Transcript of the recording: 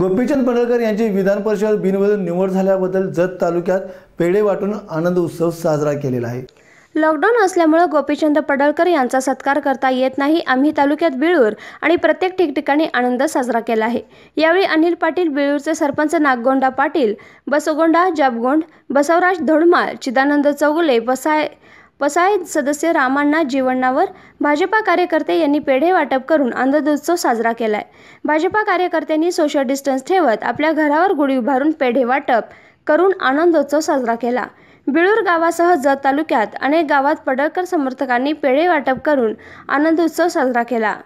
गोपीचंद पडळकर यांची विधान परिषद बिनविरोध निवड झाल्याबद्दल जत तालुक्यात पेढे वाटून आनंद उत्सव साजरा केलेला आहे लॉकडाऊन असल्यामुळं गोपीचंद पडळकर यांचा सत्कार करता येत नाही आम्ही तालुक्यात बिळूर आणि प्रत्येक ठिकठिकाणी आनंद साजरा केला आहे यावेळी अनिल पाटील बिळूरचे सरपंच नागगोंडा पाटील बसोगोंडा जाबगोंड बसवराज धोडमाळ चिदानंद चौगुले बसाय पसायत सदस्य रामांना जीवनावर भाजपा कार्यकर्ते यांनी पेढे वाटप करून आनंदोत्सव साजरा केलाय भाजपा कार्यकर्त्यांनी सोशल डिस्टन्स ठेवत आपल्या घरावर गुढी उभारून पेढे वाटप करून आनंदोत्सव साजरा केला बिळूर गावासह जत तालुक्यात अनेक गावात पडळकर समर्थकांनी पेढे वाटप करून आनंदोत्सव साजरा केला